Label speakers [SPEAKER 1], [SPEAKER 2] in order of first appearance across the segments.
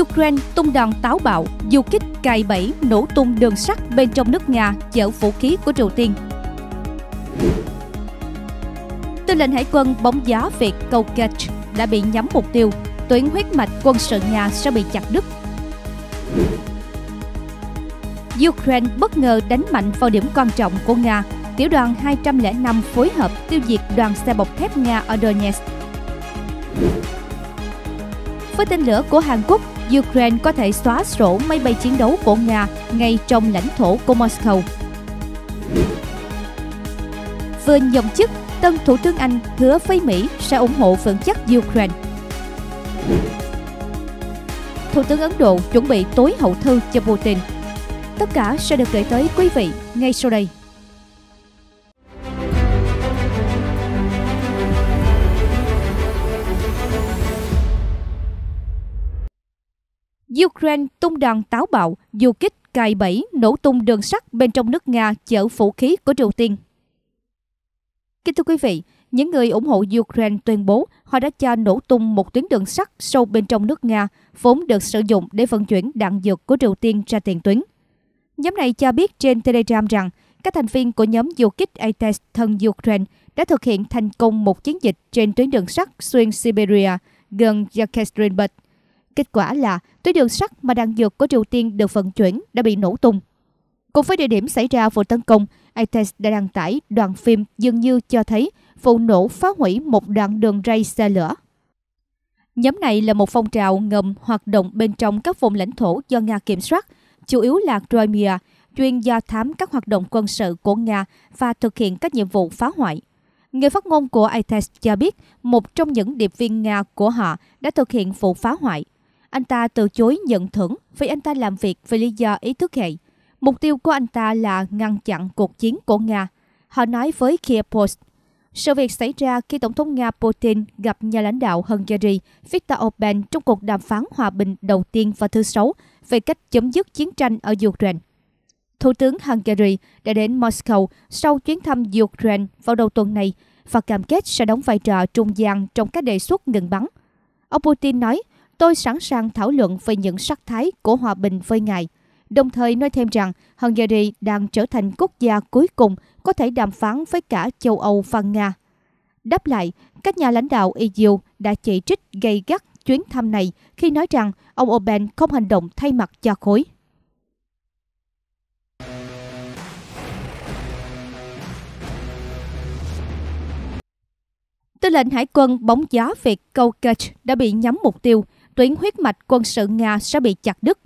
[SPEAKER 1] Ukraine tung đòn táo bạo, du kích cài bẫy nổ tung đường sắt bên trong nước Nga chở vũ khí của Triều Tiên. Tư lệnh Hải quân bóng giá Việt Kaukach đã bị nhắm mục tiêu, tuyến huyết mạch quân sự Nga sẽ bị chặt đứt. Ukraine bất ngờ đánh mạnh vào điểm quan trọng của Nga, tiểu đoàn 205 phối hợp tiêu diệt đoàn xe bọc thép Nga ở Donetsk. Với tên lửa của Hàn Quốc, Ukraine có thể xóa sổ máy bay chiến đấu của Nga ngay trong lãnh thổ của Moscow. Vừa nhậm chức, tân Thủ tướng Anh hứa với Mỹ sẽ ủng hộ vững chắc Ukraine. Thủ tướng Ấn Độ chuẩn bị tối hậu thư cho Putin. Tất cả sẽ được gửi tới quý vị ngay sau đây. Ukraine tung đòn táo bạo, du kích, cài bẫy, nổ tung đường sắt bên trong nước Nga chở vũ khí của Triều Tiên. Kính thưa quý vị, những người ủng hộ Ukraine tuyên bố họ đã cho nổ tung một tuyến đường sắt sâu bên trong nước Nga, vốn được sử dụng để vận chuyển đạn dược của Triều Tiên ra tiền tuyến. Nhóm này cho biết trên Telegram rằng các thành viên của nhóm du kích ATES thân Ukraine đã thực hiện thành công một chiến dịch trên tuyến đường sắt xuyên Siberia gần Yekaterinburg – Kết quả là tuyến đường sắt mà đạn dược của Triều Tiên được vận chuyển đã bị nổ tung. Cùng với địa điểm xảy ra vụ tấn công, ITES đã đăng tải đoạn phim dường như cho thấy vụ nổ phá hủy một đoạn đường ray xe lửa. Nhóm này là một phong trào ngầm hoạt động bên trong các vùng lãnh thổ do Nga kiểm soát, chủ yếu là Crimea, chuyên do thám các hoạt động quân sự của Nga và thực hiện các nhiệm vụ phá hoại. Người phát ngôn của ITES cho biết một trong những điệp viên Nga của họ đã thực hiện vụ phá hoại – anh ta từ chối nhận thưởng vì anh ta làm việc vì lý do ý thức hệ. Mục tiêu của anh ta là ngăn chặn cuộc chiến của Nga. Họ nói với Kia Post. Sự việc xảy ra khi Tổng thống Nga Putin gặp nhà lãnh đạo Hungary Viktor Orbán trong cuộc đàm phán hòa bình đầu tiên và thứ sáu về cách chấm dứt chiến tranh ở Ukraine. Thủ tướng Hungary đã đến Moscow sau chuyến thăm Ukraine vào đầu tuần này và cam kết sẽ đóng vai trò trung gian trong các đề xuất ngừng bắn. Ông Putin nói Tôi sẵn sàng thảo luận về những sắc thái của hòa bình với ngài, đồng thời nói thêm rằng Hungary đang trở thành quốc gia cuối cùng có thể đàm phán với cả châu Âu và Nga. Đáp lại, các nhà lãnh đạo EU đã chỉ trích gay gắt chuyến thăm này khi nói rằng ông Orbán không hành động thay mặt cho khối. Tư lệnh hải quân bóng giá Việt Câu Cage đã bị nhắm mục tiêu – tuyến huyết mạch quân sự Nga sẽ bị chặt đứt.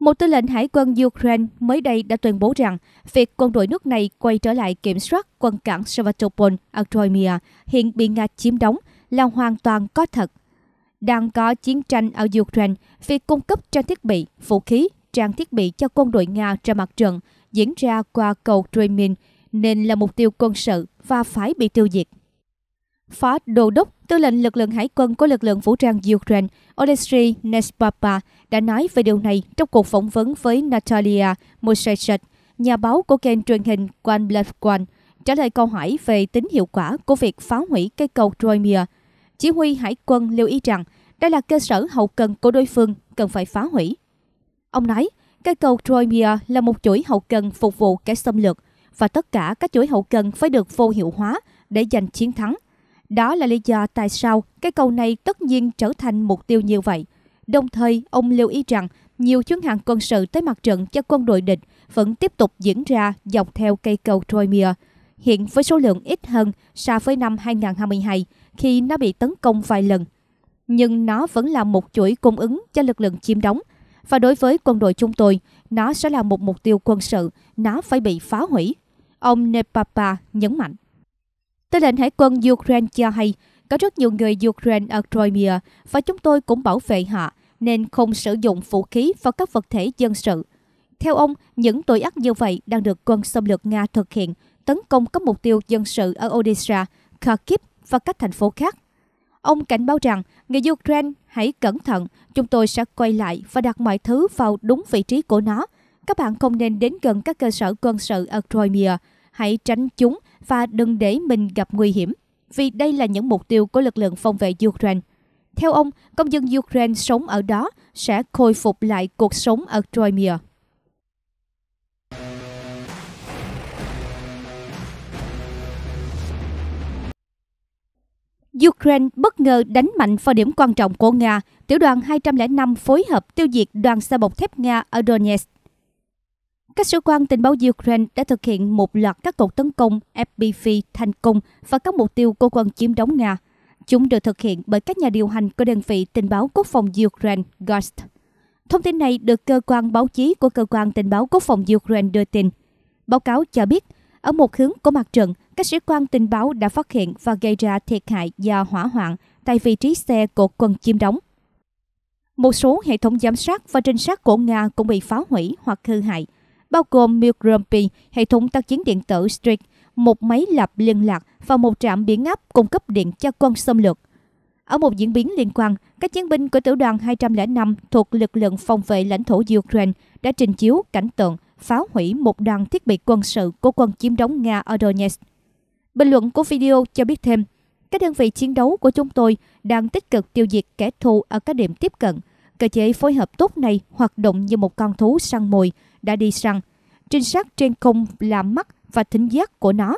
[SPEAKER 1] Một tư lệnh hải quân Ukraine mới đây đã tuyên bố rằng việc quân đội nước này quay trở lại kiểm soát quân cảng Sevastopol ở Crimea hiện bị Nga chiếm đóng là hoàn toàn có thật. Đang có chiến tranh ở Ukraine, việc cung cấp trang thiết bị, vũ khí, trang thiết bị cho quân đội Nga ra mặt trận diễn ra qua cầu Dreamin nên là mục tiêu quân sự và phải bị tiêu diệt. Phó Đô đốc Tư lệnh lực lượng hải quân của lực lượng vũ trang Ukraine Oleksiy Nespapa đã nói về điều này trong cuộc phỏng vấn với Natalia Moshechek, nhà báo của kênh truyền hình Quan trả lời câu hỏi về tính hiệu quả của việc phá hủy cây cầu Crimea. Chỉ huy hải quân lưu ý rằng đây là cơ sở hậu cần của đối phương cần phải phá hủy. Ông nói, cây cầu Crimea là một chuỗi hậu cần phục vụ kẻ xâm lược và tất cả các chuỗi hậu cần phải được vô hiệu hóa để giành chiến thắng đó là lý do tại sao cái cầu này tất nhiên trở thành mục tiêu như vậy. Đồng thời, ông lưu ý rằng nhiều chuyến hàng quân sự tới mặt trận cho quân đội địch vẫn tiếp tục diễn ra dọc theo cây cầu Troimia. Hiện với số lượng ít hơn so với năm 2022 khi nó bị tấn công vài lần. Nhưng nó vẫn là một chuỗi cung ứng cho lực lượng chiếm đóng. Và đối với quân đội chúng tôi, nó sẽ là một mục tiêu quân sự, nó phải bị phá hủy. Ông Nepapa nhấn mạnh. Tư lệnh Hải quân Ukraine cho hay, có rất nhiều người Ukraine ở Crimea và chúng tôi cũng bảo vệ họ, nên không sử dụng vũ khí vào các vật thể dân sự. Theo ông, những tội ác như vậy đang được quân xâm lược Nga thực hiện, tấn công các mục tiêu dân sự ở Odessa, Kharkiv và các thành phố khác. Ông cảnh báo rằng, người Ukraine hãy cẩn thận, chúng tôi sẽ quay lại và đặt mọi thứ vào đúng vị trí của nó. Các bạn không nên đến gần các cơ sở quân sự ở Crimea, hãy tránh chúng và đừng để mình gặp nguy hiểm, vì đây là những mục tiêu của lực lượng phòng vệ Ukraine. Theo ông, công dân Ukraine sống ở đó sẽ khôi phục lại cuộc sống ở Crimea. Ukraine bất ngờ đánh mạnh vào điểm quan trọng của Nga, tiểu đoàn 205 phối hợp tiêu diệt đoàn xe bọc thép Nga ở Donetsk. Các sĩ quan tình báo Ukraine đã thực hiện một loạt các cuộc tấn công FPV thành công và các mục tiêu của quân chiếm đóng Nga. Chúng được thực hiện bởi các nhà điều hành của đơn vị tình báo quốc phòng Ukraine GOST. Thông tin này được cơ quan báo chí của cơ quan tình báo quốc phòng Ukraine đưa tin. Báo cáo cho biết, ở một hướng của mặt trận, các sĩ quan tình báo đã phát hiện và gây ra thiệt hại do hỏa hoạn tại vị trí xe của quân chiếm đóng. Một số hệ thống giám sát và trinh sát của Nga cũng bị phá hủy hoặc hư hại, bao gồm Milgrumpy, hệ thống tác chiến điện tử Streak, một máy lập liên lạc và một trạm biến áp cung cấp điện cho quân xâm lược. Ở một diễn biến liên quan, các chiến binh của tiểu đoàn 205 thuộc lực lượng phòng vệ lãnh thổ Ukraine đã trình chiếu cảnh tượng phá hủy một đoàn thiết bị quân sự của quân chiếm đóng Nga ở Donetsk. Bình luận của video cho biết thêm, các đơn vị chiến đấu của chúng tôi đang tích cực tiêu diệt kẻ thù ở các điểm tiếp cận. Cơ chế phối hợp tốt này hoạt động như một con thú săn mồi, đã đi săn. Trinh sát trên không là mắt và thính giác của nó.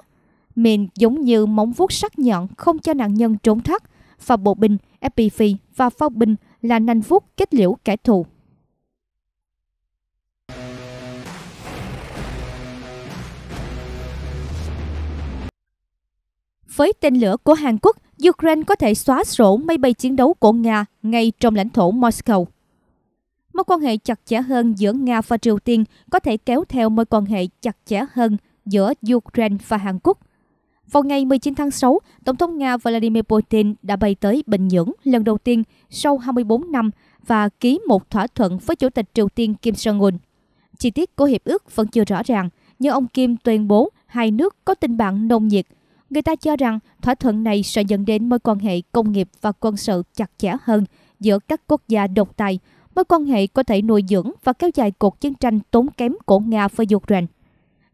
[SPEAKER 1] Mìn giống như móng vuốt sắc nhọn không cho nạn nhân trốn thoát và bộ binh, FPV và pháo binh là nanh vuốt kết liễu kẻ thù. Với tên lửa của Hàn Quốc, Ukraine có thể xóa sổ máy bay chiến đấu của Nga ngay trong lãnh thổ Moscow mối quan hệ chặt chẽ hơn giữa Nga và Triều Tiên có thể kéo theo mối quan hệ chặt chẽ hơn giữa Ukraine và Hàn Quốc. Vào ngày 19 tháng 6, Tổng thống Nga Vladimir Putin đã bay tới Bình Nhưỡng lần đầu tiên sau 24 năm và ký một thỏa thuận với Chủ tịch Triều Tiên Kim Jong-un. Chi tiết của hiệp ước vẫn chưa rõ ràng, nhưng ông Kim tuyên bố hai nước có tình bạn nồng nhiệt. Người ta cho rằng thỏa thuận này sẽ dẫn đến mối quan hệ công nghiệp và quân sự chặt chẽ hơn giữa các quốc gia độc tài mối quan hệ có thể nuôi dưỡng và kéo dài cuộc chiến tranh tốn kém của Nga và Ukraine.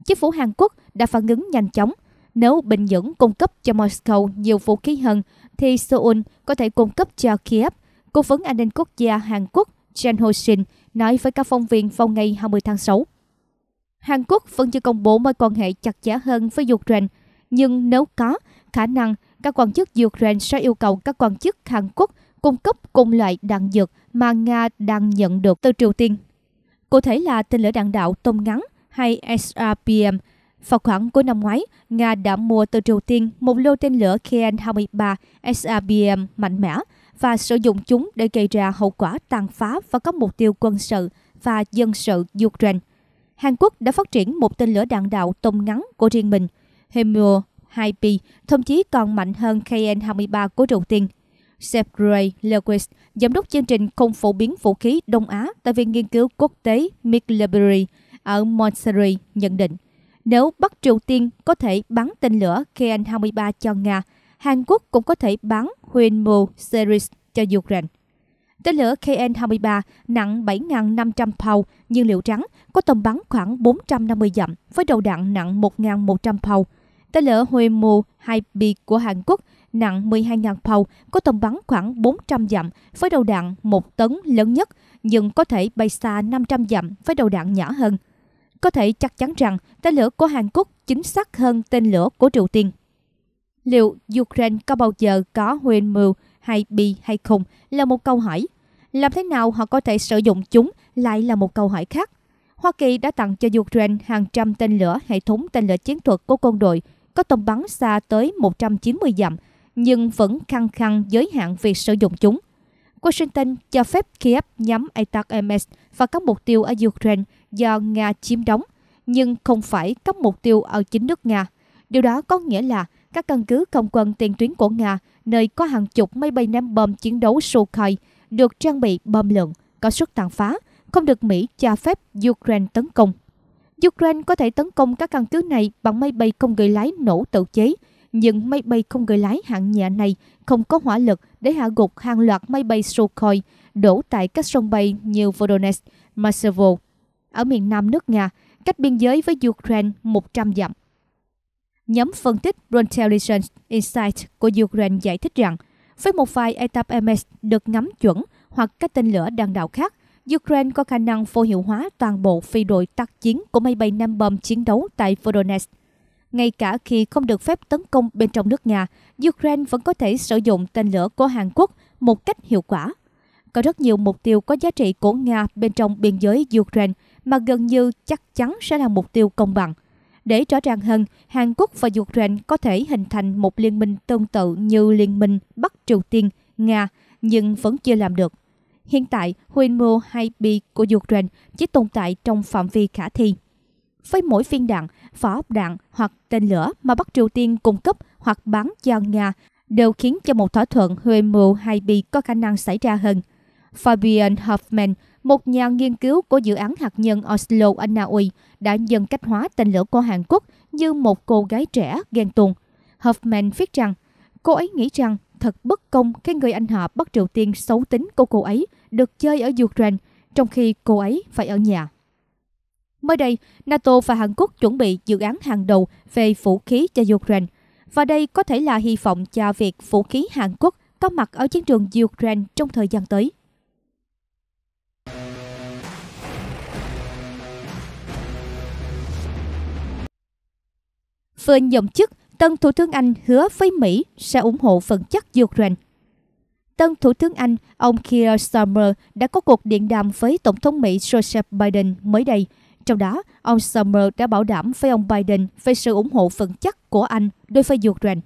[SPEAKER 1] Chính phủ Hàn Quốc đã phản ứng nhanh chóng. Nếu Bình Nhưỡng cung cấp cho Moscow nhiều vũ khí hơn, thì Seoul có thể cung cấp cho Kiev. Cố vấn an ninh quốc gia Hàn Quốc Chen Ho-shin nói với các phóng viên vào ngày 20 tháng 6. Hàn Quốc vẫn chưa công bố mối quan hệ chặt chẽ hơn với Ukraine, nhưng nếu có, khả năng các quan chức Ukraine sẽ yêu cầu các quan chức Hàn Quốc cung cấp cùng loại đạn dược mà Nga đang nhận được từ Triều Tiên. Cụ thể là tên lửa đạn đạo tôm ngắn hay SRPM. Vào khoảng cuối năm ngoái, Nga đã mua từ Triều Tiên một lô tên lửa KN-23 SRBM mạnh mẽ và sử dụng chúng để gây ra hậu quả tàn phá và các mục tiêu quân sự và dân sự Ukraine. Hàn Quốc đã phát triển một tên lửa đạn đạo tôm ngắn của riêng mình, Hemio 2P, thậm chí còn mạnh hơn KN-23 của Triều Tiên – Sergei Lewis, giám đốc chương trình không phổ biến vũ khí Đông Á tại Viện Nghiên cứu Quốc tế Middlebury ở Montserrat nhận định, nếu Bắc Triều Tiên có thể bắn tên lửa KN-23 cho Nga, Hàn Quốc cũng có thể bắn Hwinmu series cho Ukraine. Tên lửa KN-23 nặng 7.500 pound, nhiên liệu trắng, có tầm bắn khoảng 450 dặm với đầu đạn nặng 1.100 pound. Tên lửa Hwinmu 2B của Hàn Quốc – nặng 12.000 pound, có tầm bắn khoảng 400 dặm với đầu đạn 1 tấn lớn nhất, nhưng có thể bay xa 500 dặm với đầu đạn nhỏ hơn. Có thể chắc chắn rằng tên lửa của Hàn Quốc chính xác hơn tên lửa của Triều Tiên. Liệu Ukraine có bao giờ có huyền mưu hay bi hay không là một câu hỏi. Làm thế nào họ có thể sử dụng chúng lại là một câu hỏi khác. Hoa Kỳ đã tặng cho Ukraine hàng trăm tên lửa hệ thống tên lửa chiến thuật của quân đội có tầm bắn xa tới 190 dặm nhưng vẫn khăng khăng giới hạn việc sử dụng chúng. Washington cho phép Kiev nhắm ATACMS và các mục tiêu ở Ukraine do Nga chiếm đóng, nhưng không phải các mục tiêu ở chính nước Nga. Điều đó có nghĩa là các căn cứ không quân tiền tuyến của Nga, nơi có hàng chục máy bay ném bom chiến đấu Sukhoi, được trang bị bom lượng, có sức tàn phá, không được Mỹ cho phép Ukraine tấn công. Ukraine có thể tấn công các căn cứ này bằng máy bay không người lái nổ tự chế những máy bay không người lái hạng nhẹ này không có hỏa lực để hạ gục hàng loạt máy bay Sukhoi đổ tại các sân bay như Voronezh, Masevo. Ở miền nam nước Nga, cách biên giới với Ukraine 100 dặm. Nhóm phân tích Intelligence Insight của Ukraine giải thích rằng, với một vài ETAP MS được ngắm chuẩn hoặc các tên lửa đạn đạo khác, Ukraine có khả năng vô hiệu hóa toàn bộ phi đội tác chiến của máy bay ném bom chiến đấu tại Voronezh. Ngay cả khi không được phép tấn công bên trong nước nga, Ukraine vẫn có thể sử dụng tên lửa của Hàn Quốc một cách hiệu quả. Có rất nhiều mục tiêu có giá trị của Nga bên trong biên giới Ukraine mà gần như chắc chắn sẽ là mục tiêu công bằng. Để rõ ràng hơn, Hàn Quốc và Ukraine có thể hình thành một liên minh tương tự như liên minh Bắc Triều Tiên, Nga, nhưng vẫn chưa làm được. Hiện tại, quy mô 2B của Ukraine chỉ tồn tại trong phạm vi khả thi với mỗi viên đạn, vỏ đạn hoặc tên lửa mà Bắc Triều Tiên cung cấp hoặc bán cho Nga đều khiến cho một thỏa thuận mưu 2 bi có khả năng xảy ra hơn. Fabian Hoffman, một nhà nghiên cứu của dự án hạt nhân Oslo Anh Na Uy, đã dân cách hóa tên lửa của Hàn Quốc như một cô gái trẻ ghen tuông. Hoffman viết rằng, cô ấy nghĩ rằng thật bất công khi người anh họ Bắc Triều Tiên xấu tính của cô ấy được chơi ở Ukraine, trong khi cô ấy phải ở nhà. Mới đây, NATO và Hàn Quốc chuẩn bị dự án hàng đầu về vũ khí cho Ukraine. Và đây có thể là hy vọng cho việc vũ khí Hàn Quốc có mặt ở chiến trường Ukraine trong thời gian tới. Vừa nhậm chức, tân Thủ tướng Anh hứa với Mỹ sẽ ủng hộ phần chất Ukraine. Tân Thủ tướng Anh, ông Keir Starmer đã có cuộc điện đàm với Tổng thống Mỹ Joseph Biden mới đây – trong đó, ông Summer đã bảo đảm với ông Biden về sự ủng hộ vững chắc của Anh đối với Ukraine.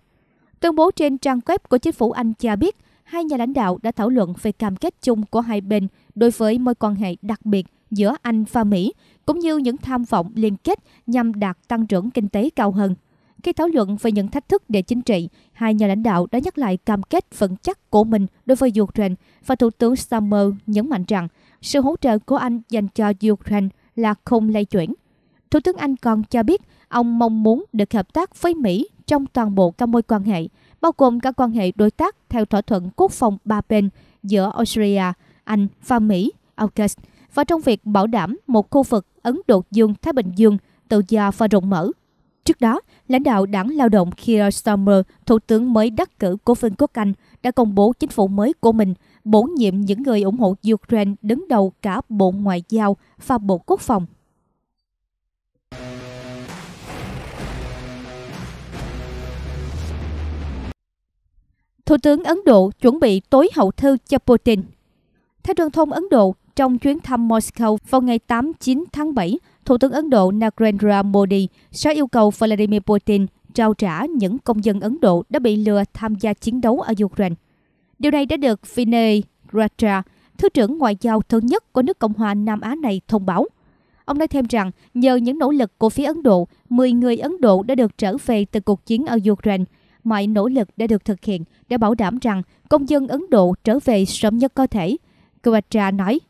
[SPEAKER 1] Tuyên bố trên trang web của chính phủ Anh cho biết, hai nhà lãnh đạo đã thảo luận về cam kết chung của hai bên đối với mối quan hệ đặc biệt giữa Anh và Mỹ, cũng như những tham vọng liên kết nhằm đạt tăng trưởng kinh tế cao hơn. Khi thảo luận về những thách thức địa chính trị, hai nhà lãnh đạo đã nhắc lại cam kết vững chắc của mình đối với Ukraine và Thủ tướng Summer nhấn mạnh rằng sự hỗ trợ của Anh dành cho Ukraine là không lây chuyển. Thủ tướng Anh còn cho biết ông mong muốn được hợp tác với Mỹ trong toàn bộ các mối quan hệ, bao gồm cả quan hệ đối tác theo thỏa thuận quốc phòng ba bên giữa Australia, Anh và Mỹ, AUKUS, và trong việc bảo đảm một khu vực Ấn Độ Dương-Thái Bình Dương tự do và rộng mở. Trước đó, lãnh đạo đảng lao động Keir Starmer, thủ tướng mới đắc cử của Vương quốc Anh, đã công bố chính phủ mới của mình bổ nhiệm những người ủng hộ Ukraine đứng đầu cả Bộ Ngoại giao và Bộ Quốc phòng. Thủ tướng Ấn Độ chuẩn bị tối hậu thư cho Putin. Theo truyền thông Ấn Độ, trong chuyến thăm Moscow vào ngày 8-9 tháng 7, Thủ tướng Ấn Độ Narendra Modi sẽ yêu cầu Vladimir Putin trao trả những công dân Ấn Độ đã bị lừa tham gia chiến đấu ở Ukraine. Điều này đã được Vinay Raja, Thứ trưởng Ngoại giao thứ nhất của nước Cộng hòa Nam Á này thông báo. Ông nói thêm rằng, nhờ những nỗ lực của phía Ấn Độ, 10 người Ấn Độ đã được trở về từ cuộc chiến ở Ukraine. Mọi nỗ lực đã được thực hiện để bảo đảm rằng công dân Ấn Độ trở về sớm nhất có thể. Kuwatra nói,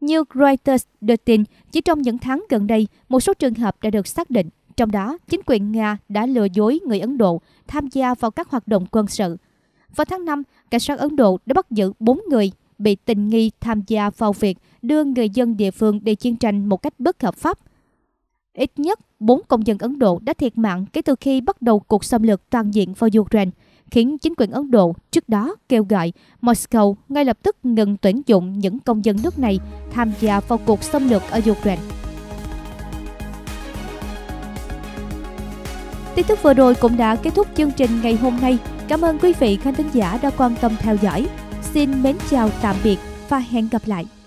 [SPEAKER 1] như Reuters đưa tin, chỉ trong những tháng gần đây, một số trường hợp đã được xác định. Trong đó, chính quyền Nga đã lừa dối người Ấn Độ tham gia vào các hoạt động quân sự. Vào tháng 5, cảnh sát Ấn Độ đã bắt giữ 4 người bị tình nghi tham gia vào việc đưa người dân địa phương đi chiến tranh một cách bất hợp pháp. Ít nhất 4 công dân Ấn Độ đã thiệt mạng kể từ khi bắt đầu cuộc xâm lược toàn diện vào Ukraine, khiến chính quyền Ấn Độ trước đó kêu gọi Moscow ngay lập tức ngừng tuyển dụng những công dân nước này tham gia vào cuộc xâm lược ở Ukraine. Tin tức vừa rồi cũng đã kết thúc chương trình ngày hôm nay. Cảm ơn quý vị khán thính giả đã quan tâm theo dõi. Xin mến chào tạm biệt và hẹn gặp lại.